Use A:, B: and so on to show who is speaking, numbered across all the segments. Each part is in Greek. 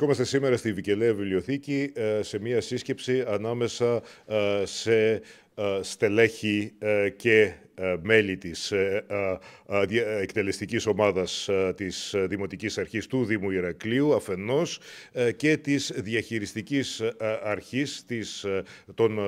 A: Βρισκόμαστε σήμερα στη Βικελαία Βιβλιοθήκη ε, σε μια σύσκεψη ανάμεσα ε, σε ε, στελέχη ε, και ε, μέλη της εκτελεστικής ομάδας της Δημοτικής Αρχής του Δήμου Ηρακλείου αφενός και της διαχειριστικής αρχής της, των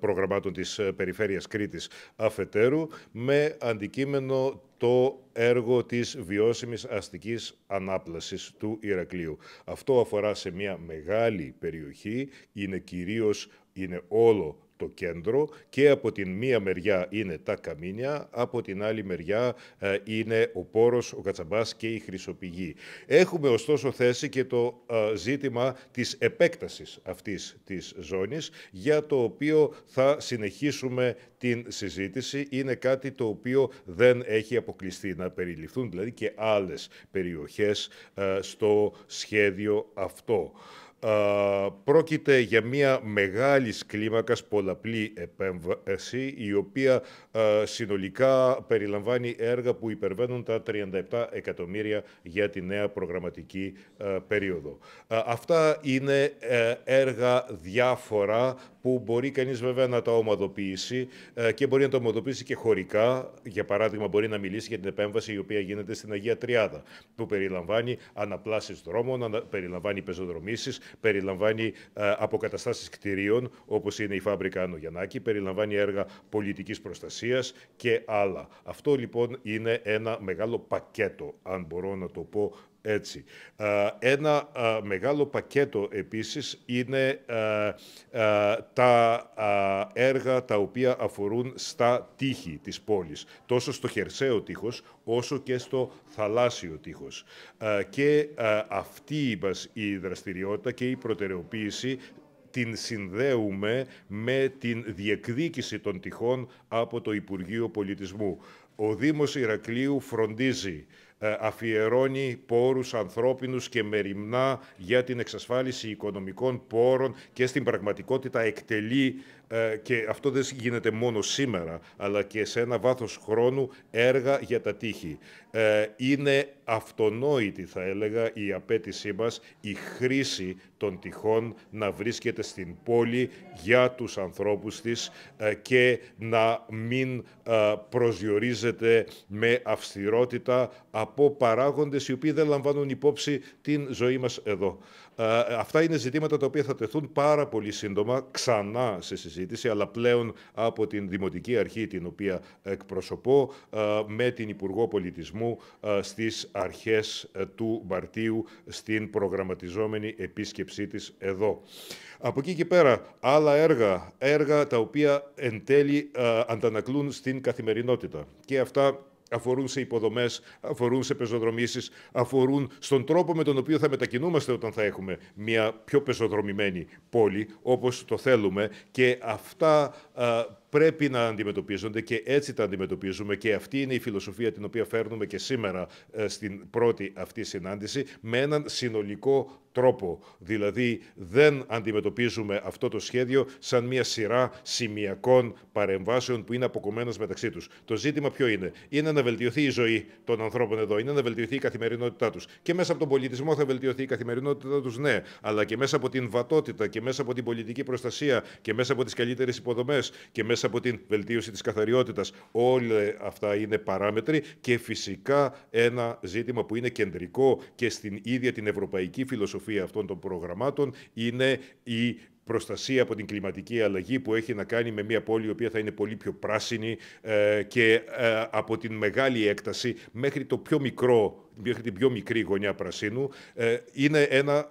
A: προγραμμάτων της Περιφέρειας Κρήτης αφετέρου με αντικείμενο το έργο της βιώσιμης αστικής ανάπλασης του Ηρακλείου. Αυτό αφορά σε μια μεγάλη περιοχή, είναι κυρίως, είναι όλο το κέντρο και από την μία μεριά είναι τα καμίνια, από την άλλη μεριά ε, είναι ο πόρος, ο κατσαμπάς και η χρυσοπηγή. Έχουμε ωστόσο θέσει και το ε, ζήτημα της επέκτασης αυτής της ζώνης για το οποίο θα συνεχίσουμε την συζήτηση. Είναι κάτι το οποίο δεν έχει αποκλειστεί να περιληφθούν δηλαδή και άλλες περιοχές ε, στο σχέδιο αυτό πρόκειται για μια μεγάλη κλίμακα πολλαπλή επέμβαση, η οποία συνολικά περιλαμβάνει έργα που υπερβαίνουν τα 37 εκατομμύρια για τη νέα προγραμματική περίοδο. Αυτά είναι ε, έργα διάφορα που μπορεί κανείς βέβαια να τα ομαδοποιήσει ε, και μπορεί να τα ομαδοποιήσει και χωρικά. Για παράδειγμα, μπορεί να μιλήσει για την επέμβαση η οποία γίνεται στην Αγία Τριάδα, που περιλαμβάνει αναπλάσεις δρόμων, περιλαμβάνει πεζοδρομήσεις, περιλαμβάνει ε, αποκαταστάσεις κτηρίων, όπως είναι η φάμπρικα Άνω περιλαμβάνει έργα πολιτικής προστασίας και άλλα. Αυτό λοιπόν είναι ένα μεγάλο πακέτο, αν μπορώ να το πω έτσι. Ένα μεγάλο πακέτο επίσης είναι τα έργα τα οποία αφορούν στα τείχη της πόλης, τόσο στο χερσαίο τείχος όσο και στο θαλάσσιο τείχος. Και αυτή μας η δραστηριότητα και η προτεραιοποίηση την συνδέουμε με την διεκδίκηση των τυχών από το Υπουργείο Πολιτισμού. Ο Δήμος Ηρακλείου φροντίζει ε, αφιερώνει πόρους ανθρώπινους και μεριμνά για την εξασφάλιση οικονομικών πόρων και στην πραγματικότητα εκτελεί ε, και αυτό δεν γίνεται μόνο σήμερα, αλλά και σε ένα βάθος χρόνου έργα για τα τείχη. Ε, είναι αυτονόητη, θα έλεγα, η απέτησή μας, η χρήση των τυχών να βρίσκεται στην πόλη για τους ανθρώπους της ε, και να μην ε, προσδιορίζεται με αυστηρότητα από παράγοντες οι οποίοι δεν λαμβάνουν υπόψη την ζωή μας εδώ. Αυτά είναι ζητήματα τα οποία θα τεθούν πάρα πολύ σύντομα ξανά σε συζήτηση συζήτηση, αλλά πλέον από την Δημοτική Αρχή, την οποία εκπροσωπώ, ε, με την Υπουργό Πολιτισμού ε, στις αρχές ε, του Μαρτίου, στην προγραμματιζόμενη επίσκεψή της εδώ. Από εκεί και πέρα, άλλα έργα, έργα τα οποία εν τέλει αντανακλούν στην καθημερινότητα. Και αυτά αφορούν σε υποδομές, αφορούν σε πεζοδρομήσεις, αφορούν στον τρόπο με τον οποίο θα μετακινούμαστε όταν θα έχουμε μια πιο πεζοδρομημένη πόλη, όπως το θέλουμε. Και αυτά πρέπει να αντιμετωπίζονται και έτσι τα αντιμετωπίζουμε και αυτή είναι η φιλοσοφία την οποία φέρνουμε και σήμερα ε, στην πρώτη αυτή συνάντηση με έναν συνολικό τρόπο. Δηλαδή δεν αντιμετωπίζουμε αυτό το σχέδιο σαν μια σειρά σημειακών παρεμβάσεων που είναι αποκομμένες μεταξύ τους. Το ζήτημα ποιο είναι. Είναι να βελτιωθεί η ζωή των ανθρώπων εδώ, είναι να βελτιωθεί η καθημερινότητά τους. Και μέσα από τον πολιτισμό θα βελτιωθεί η καθημερινότητά τους, ναι, αλλά και μέσα από την βατότητα και μέσα από την πολιτική προστασία και μέσα από τις καλύτερες υποδομές και μέσα από την βελτίωση της καθαριότητας. Όλα αυτά είναι παράμετροι και φυσικά ένα ζήτημα που είναι κεντρικό και στην ίδια την ευρωπαϊκή φιλοσοφία αυτών των προγραμμάτων είναι η προστασία από την κλιματική αλλαγή που έχει να κάνει με μια πόλη η οποία θα είναι πολύ πιο πράσινη ε, και ε, από την μεγάλη έκταση μέχρι το πιο μικρό μέχρι την πιο μικρή γωνιά πρασίνου, ε, είναι ένα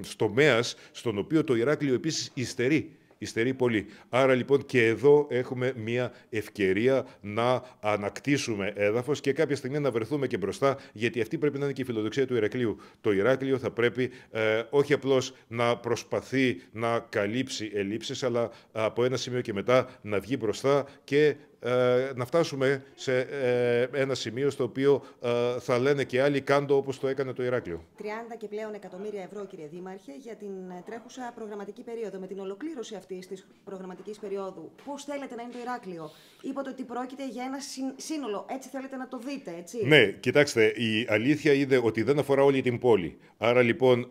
A: στομέας στον οποίο το Ηράκλειο επίσης υστερεί Ιστερεί πολύ. Άρα λοιπόν και εδώ έχουμε μια ευκαιρία να ανακτήσουμε έδαφος και κάποια στιγμή να βρεθούμε και μπροστά, γιατί αυτή πρέπει να είναι και η φιλοδοξία του Ηρακλείου. Το Ηράκλειο θα πρέπει ε, όχι απλώς να προσπαθεί να καλύψει ελλείψεις, αλλά από ένα σημείο και μετά να βγει μπροστά και ε, να φτάσουμε σε ε, ένα σημείο στο οποίο ε, θα λένε και άλλοι κάντο όπως το έκανε το Ηράκλειο. 30 και πλέον εκατομμύρια ευρώ κύριε Δήμαρχε για την τρέχουσα προγραμματική περίοδο. Με την ολοκλήρωση αυτής της προγραμματικής περίοδου πώς θέλετε να είναι το Ηράκλειο. Είπατε ότι πρόκειται για ένα σύνολο. Έτσι θέλετε να το δείτε έτσι. Ναι κοιτάξτε η αλήθεια είδε ότι δεν αφορά όλη την πόλη. Άρα λοιπόν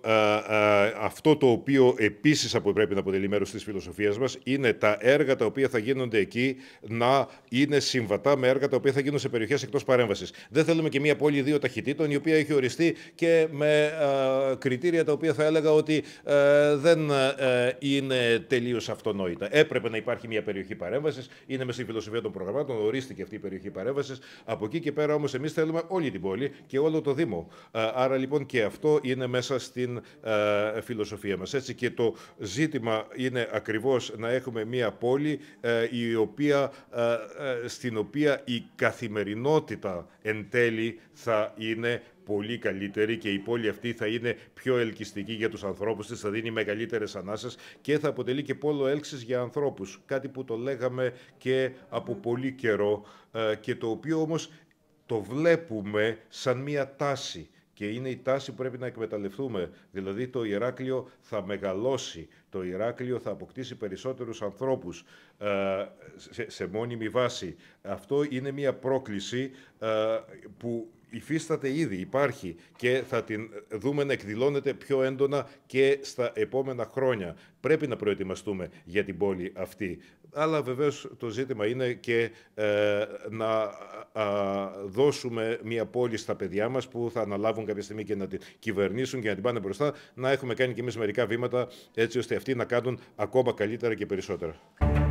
A: αυτό το οποίο επίσης πρέπει να αποτελεί μέρος της φιλοσοφίας μας είναι τα έργα τα οποία θα γίνονται εκεί να είναι συμβατά με έργα τα οποία θα γίνουν σε περιοχές εκτός παρέμβασης. Δεν θέλουμε και μια πόλη δύο ταχυτήτων, η οποία έχει οριστεί και με κριτήρια τα οποία θα έλεγα ότι ε, δεν ε, είναι τελείως αυτονόητα. Έπρεπε να υπάρχει μια περιοχή παρέμβασης, είναι μες στη φιλοσοφία των προγραμμάτων, ορίστηκε αυτή η περιοχή παρέμβασης. Από εκεί και πέρα όμως εμείς θέλουμε όλη την πόλη και όλο το Δήμο. Ε, άρα λοιπόν και αυτό είναι μέσα στην φιλοσοφία μας. Έτσι και το ζήτημα είναι ακριβώς να έχουμε μια πόλη η οποία ε, στην οποία η καθημερινότητα εν τέλει θα είναι πολύ καλύτερη και η πόλη αυτή θα είναι πιο ελκυστική για τους ανθρώπους της, θα δίνει μεγαλύτερες ανάσες και θα αποτελεί και πόλο έλξης για ανθρώπους. Κάτι που το λέγαμε και από πολύ καιρό ε, και το οποίο όμως το βλέπουμε σαν μία τάση και είναι η τάση που πρέπει να εκμεταλλευτούμε. Δηλαδή το Ηράκλειο θα μεγαλώσει, το Ηράκλειο θα αποκτήσει περισσότερους ανθρώπους ε, σε, σε μόνιμη βάση. Αυτό είναι μια πρόκληση ε, που υφίσταται ήδη, υπάρχει και θα την δούμε να εκδηλώνεται πιο έντονα και στα επόμενα χρόνια. Πρέπει να προετοιμαστούμε για την πόλη αυτή. Αλλά βεβαίως το ζήτημα είναι και ε, να δώσουμε μια πόλη στα παιδιά μας που θα αναλάβουν κάποια στιγμή και να την κυβερνήσουν και να την πάνε μπροστά, να έχουμε κάνει και εμείς μερικά βήματα έτσι ώστε αυτοί να κάνουν ακόμα καλύτερα και περισσότερα.